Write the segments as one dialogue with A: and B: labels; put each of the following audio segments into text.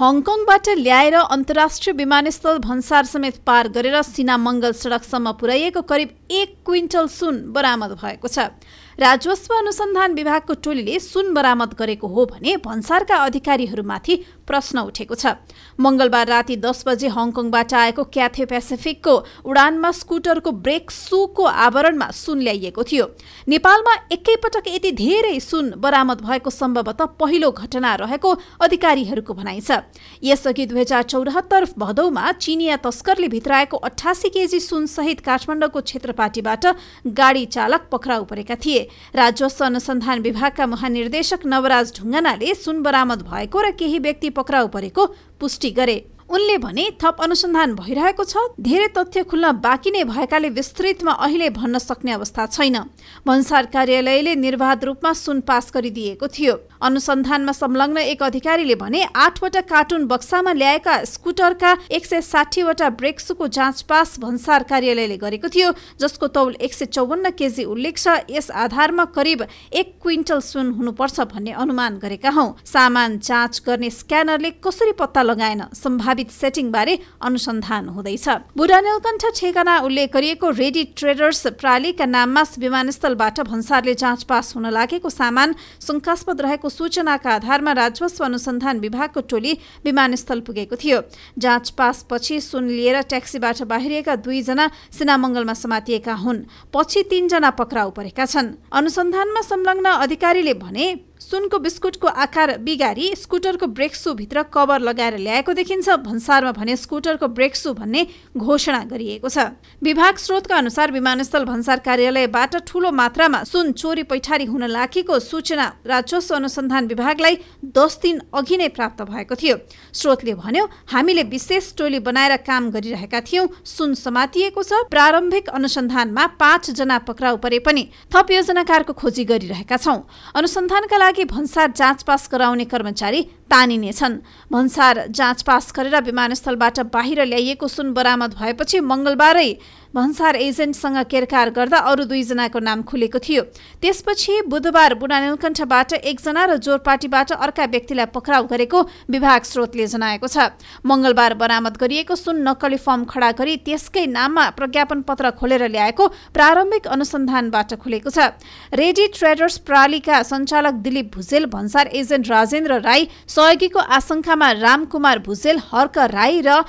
A: हङकङबाट ल्याएर अन्तर्राष्ट्रिय विमानस्थल भन्सार समेत पार गरेर सिना मङ्गल सडकसम्म पुर्याइएको करिब एक क्विन्टल सुन बरामद भएको छ राजस्व अनुसन्धान विभागको टोलीले सुन बरामद गरेको हो भने भन्सारका अधिकारीहरूमाथि प्रश्न उठेको छ मङ्गलबार राति दस बजे हङकङबाट आएको क्याथे पेसिफिकको उडानमा स्कुटरको ब्रेक सुको आवरणमा सुन ल्याइएको थियो नेपालमा एकैपटक यति धेरै सुन बरामद भएको सम्भवत पहिलो घटना रहेको अधिकारीहरूको भनाइ छ यसअघि दुई हजार चौरात्तर भदौमा चिनिया तस्करले भित्राएको अठासी केजी सुनसहित काठमाडौँको क्षेत्रपाटीबाट गाडी चालक पक्राउ परेका थिए राजस्व अनुसन्धान विभागका महानिर्देशक नवराज ढुङ्गानाले सुन बरामद भएको र केही व्यक्ति पक्राउ परेको पुष्टि गरे उनले भने थप अनुसन्धान भइरहेको छ धेरै तथ्य खुल्न बाँकी नै भएकाले विस्तृतमा अहिले भन्न सक्ने अवस्था छैन भन्सार कार्यालयले निर्वाध रूपमा सुन पास गरिदिएको थियो अनुसन्धानमा संलग्न एक अधिकारीले भने आठवटा कार्टुन बक्सामा ल्याएका स्कुटरका एक सय साठीवटा ब्रेक्सको जाँच पास भन्सार कार्यालयले गरेको थियो जसको तौल एक सय चौवन्न केजी उल्लेख छ यस आधारमा करिब एक क्विन्टल सुन हुनुपर्छ भन्ने अनुमान गरेका हौ सामान जाँच गर्ने स्क्यानरले कसरी पत्ता लगाएन सम्भावित सेटिङबारे अनुसन्धान हुँदैछ बुढानेलकण्ठ ठेगाना उल्लेख गरिएको रेडी ट्रेडर्स प्रालीका नाममा विमानस्थलबाट भन्सारले जाँच पास हुन लागेको सामान शङ्कास्पद रहेको सूचनाका आधारमा राजस्व अनुसन्धान विभागको टोली विमानस्थल पुगेको थियो जाँच पासपछि सुन लिएर ट्याक्सीबाट बाहिरिएका दुईजना सिनामङ्गलमा समातिएका हुन् पछि तीनजना पक्राउ परेका छन् अनुसन्धानमा संलग्न अधिकारीले भने सुनको बिस्कुटको आकार बिगारी स्कुटरको भित्र कभर लगाएर ल्याएको देखिन्छ भन्सारमा भने स्कुटरको सु भन्ने घोषणा गरिएको छ विभाग स्रोतका अनुसार विमानस्थल भन्सार कार्यालयबाट ठूलो मात्रामा सुन चोरी पैठारी हुन लागेको सूचना राजस्व अनुसन्धान विभागलाई दस दिन अघि नै प्राप्त भएको थियो स्रोतले भन्यो हामीले विशेष टोली बनाएर काम गरिरहेका थियौँ सुन समातिएको छ प्रारम्भिक अनुसन्धानमा पाँचजना पक्राउ परे पनि थप योजनाकारको खोजी गरिरहेका छौँ अनुसन्धानका लागि लागि भन्सार जाँच पास गराउने कर्मचारी तानिनेछन् भन्सार जाँच पास गरेर विमानस्थलबाट बाहिर ल्याइएको सुन बरामद भएपछि मङ्गलबारै भन्सार एजेन्टसँग केरकार गर्दा अरू दुईजनाको नाम खुलेको थियो त्यसपछि बुधबार बुढानीलकण्ठबाट एकजना र जोरपाटीबाट अर्का व्यक्तिलाई पक्राउ गरेको विभाग स्रोतले जनाएको छ मङ्गलबार बरामद गरिएको सुन नक्कली फर्म खडा गरी त्यसकै नाममा प्रज्ञापन पत्र खोलेर ल्याएको प्रारम्भिक अनुसन्धानबाट खुलेको छ रेडी ट्रेडर्स प्रालीका सञ्चालक दिलीप भुजेल भन्सार एजेन्ट राजेन्द्र राई सहयोगीको आशंकामा रामकुमार भुजेल हर्क राई र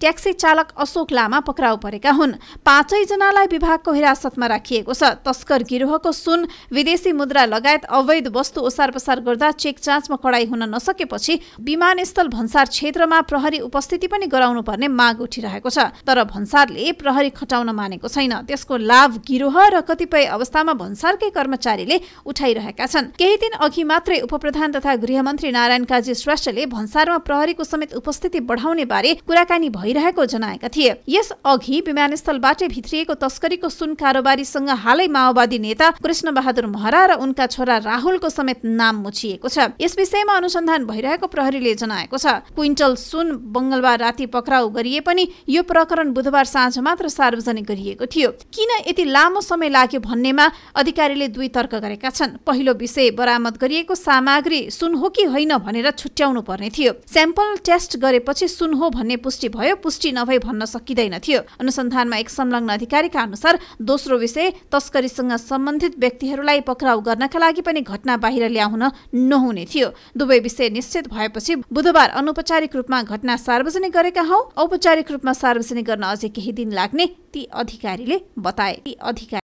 A: ट्याक्सी चालक अशोक लामा पक्राउ परेका हुन् पाँचैजनालाई विभागको हिरासतमा राखिएको छ तस्कर गिरोहको सुन विदेशी मुद्रा लगायत अवैध वस्तु ओसार पसार गर्दा चेक जाँचमा कडाई हुन नसकेपछि विमानस्थल भन्सार क्षेत्रमा प्रहरी उपस्थिति पनि गराउनु पर्ने माग उठिरहेको छ तर भन्सारले प्रहरी खटाउन मानेको छैन त्यसको लाभ गिरोह र कतिपय अवस्थामा भन्सारकै कर्मचारीले उठाइरहेका छन् केही दिन अघि मात्रै उपप्रधान तथा गृहमन्त्री नारायण काजी श्रेष्ठले भन्सारमा प्रहरीको समेत उपस्थिति बढाउने बारे कुराकानी भयो भइरहेको जनाएका थिए यस अघि विमानस्थलबाटै भित्रिएको तस्करीको सुन कारोबारीसँग हालै माओवादी नेता कृष्ण बहादुर महरा र उनका छोरा राहुलको समेत नाम मुछिएको छ यस विषयमा अनुसन्धान भइरहेको प्रहरीले जनाएको छ क्विन्टल सुन बङ्गलबार राति पक्राउ गरिए पनि यो प्रकरण बुधबार साँझ मात्र सार्वजनिक गरिएको थियो किन यति लामो समय लाग्यो भन्नेमा अधिकारीले दुई तर्क गरेका छन् पहिलो विषय बरामद गरिएको सामग्री सुन हो कि होइन भनेर छुट्याउनु पर्ने थियो स्याम्पल टेस्ट गरेपछि सुन हो भन्ने पुष्टि भयो पुष्टि नभई भन्न सकिँदैन थियो अनुसन्धानमा एक संलग्न अधिकारीका अनुसार दोस्रो विषय तस्करीसँग सम्बन्धित व्यक्तिहरूलाई पक्राउ गर्नका लागि पनि घटना बाहिर ल्याउन नहुने थियो दुवै विषय निश्चित भएपछि बुधबार अनौपचारिक रूपमा घटना सार्वजनिक गरेका हौ औपचारिक रूपमा सार्वजनिक गर्न अझै केही दिन लाग्ने ती अधिकारीले बताए ती अधिकारी